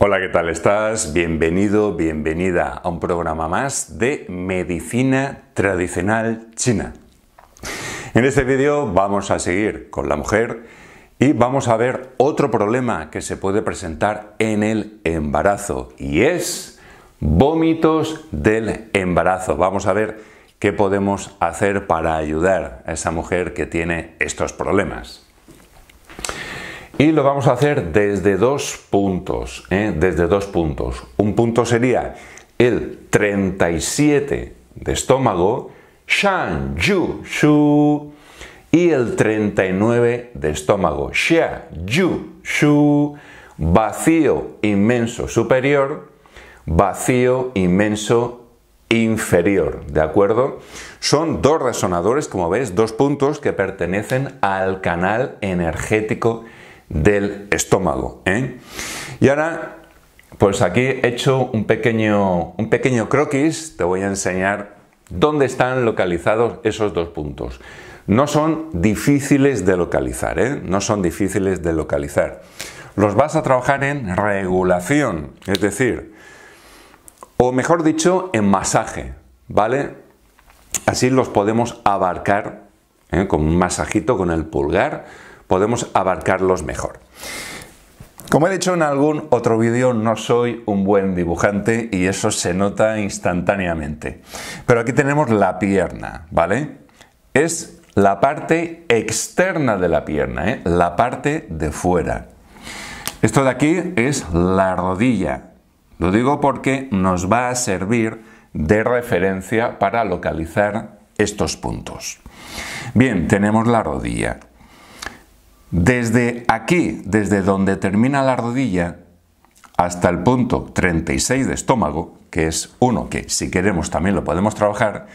Hola, ¿qué tal estás? Bienvenido, bienvenida a un programa más de Medicina Tradicional China. En este vídeo vamos a seguir con la mujer y vamos a ver otro problema que se puede presentar en el embarazo y es vómitos del embarazo. Vamos a ver qué podemos hacer para ayudar a esa mujer que tiene estos problemas. Y lo vamos a hacer desde dos puntos, ¿eh? desde dos puntos. Un punto sería el 37 de estómago, shan, yu, shu, y el 39 de estómago, xia, yu, shu, vacío inmenso superior, vacío inmenso inferior, ¿de acuerdo? Son dos resonadores, como ves, dos puntos que pertenecen al canal energético del estómago. ¿eh? Y ahora, pues aquí he hecho un pequeño, un pequeño croquis, te voy a enseñar dónde están localizados esos dos puntos. No son difíciles de localizar, ¿eh? no son difíciles de localizar. Los vas a trabajar en regulación, es decir, o mejor dicho, en masaje, ¿vale? Así los podemos abarcar ¿eh? con un masajito con el pulgar, podemos abarcarlos mejor. Como he dicho en algún otro vídeo, no soy un buen dibujante y eso se nota instantáneamente. Pero aquí tenemos la pierna, ¿vale? Es la parte externa de la pierna, ¿eh? la parte de fuera. Esto de aquí es la rodilla. Lo digo porque nos va a servir de referencia para localizar estos puntos. Bien, tenemos la rodilla. Desde aquí, desde donde termina la rodilla, hasta el punto 36 de estómago, que es uno que si queremos también lo podemos trabajar,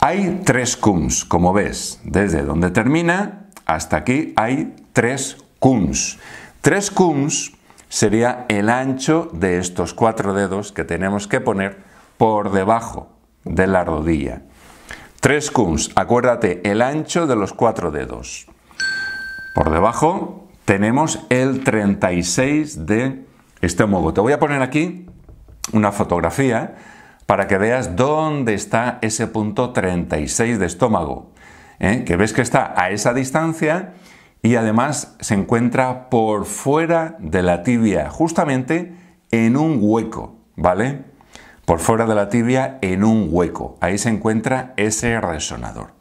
hay tres kums, como ves, desde donde termina hasta aquí hay tres kuns. Tres kums sería el ancho de estos cuatro dedos que tenemos que poner por debajo de la rodilla. Tres kums, acuérdate, el ancho de los cuatro dedos. Por debajo tenemos el 36 de estómago. Te voy a poner aquí una fotografía para que veas dónde está ese punto 36 de estómago, ¿eh? que ves que está a esa distancia y además se encuentra por fuera de la tibia, justamente en un hueco, ¿vale? Por fuera de la tibia en un hueco. Ahí se encuentra ese resonador.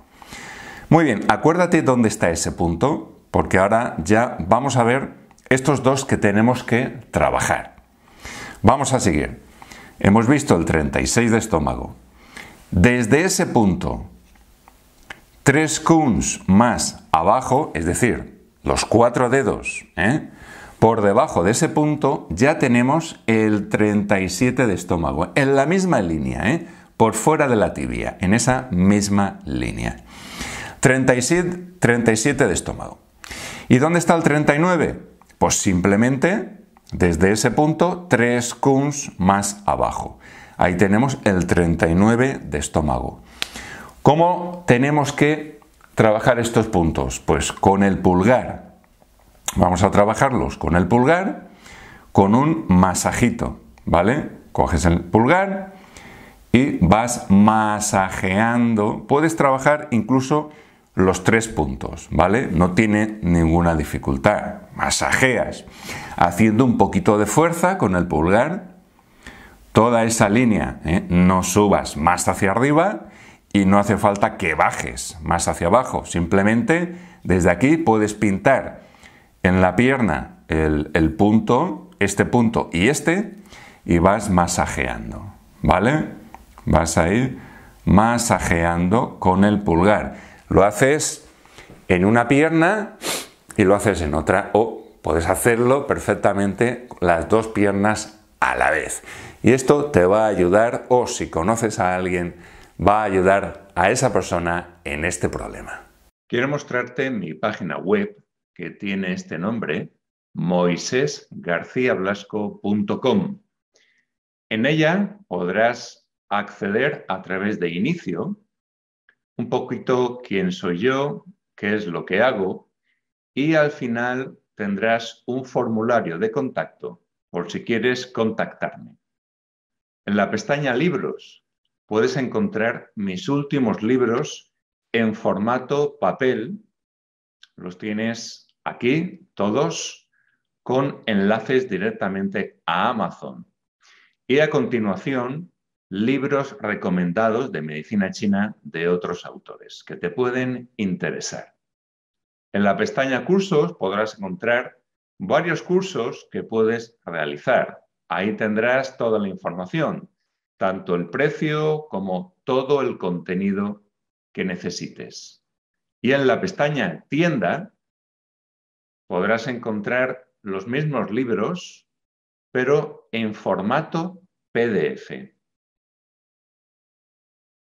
Muy bien, acuérdate dónde está ese punto porque ahora ya vamos a ver estos dos que tenemos que trabajar. Vamos a seguir. Hemos visto el 36 de estómago. Desde ese punto, tres coons más abajo, es decir, los cuatro dedos, ¿eh? por debajo de ese punto ya tenemos el 37 de estómago, en la misma línea, ¿eh? por fuera de la tibia, en esa misma línea. 37, 37 de estómago. ¿Y dónde está el 39? Pues simplemente desde ese punto, tres kuns más abajo. Ahí tenemos el 39 de estómago. ¿Cómo tenemos que trabajar estos puntos? Pues con el pulgar. Vamos a trabajarlos con el pulgar, con un masajito, ¿vale? Coges el pulgar y vas masajeando. Puedes trabajar incluso los tres puntos, ¿vale? No tiene ninguna dificultad. Masajeas haciendo un poquito de fuerza con el pulgar. Toda esa línea, ¿eh? no subas más hacia arriba y no hace falta que bajes más hacia abajo. Simplemente desde aquí puedes pintar en la pierna el, el punto, este punto y este, y vas masajeando, ¿vale? Vas a ir masajeando con el pulgar lo haces en una pierna y lo haces en otra. O puedes hacerlo perfectamente las dos piernas a la vez. Y esto te va a ayudar o si conoces a alguien, va a ayudar a esa persona en este problema. Quiero mostrarte mi página web que tiene este nombre, moisesgarciablasco.com En ella podrás acceder a través de inicio un poquito quién soy yo, qué es lo que hago y al final tendrás un formulario de contacto por si quieres contactarme. En la pestaña Libros puedes encontrar mis últimos libros en formato papel. Los tienes aquí, todos, con enlaces directamente a Amazon. Y a continuación libros recomendados de medicina china de otros autores que te pueden interesar. En la pestaña Cursos podrás encontrar varios cursos que puedes realizar. Ahí tendrás toda la información, tanto el precio como todo el contenido que necesites. Y en la pestaña Tienda podrás encontrar los mismos libros, pero en formato PDF.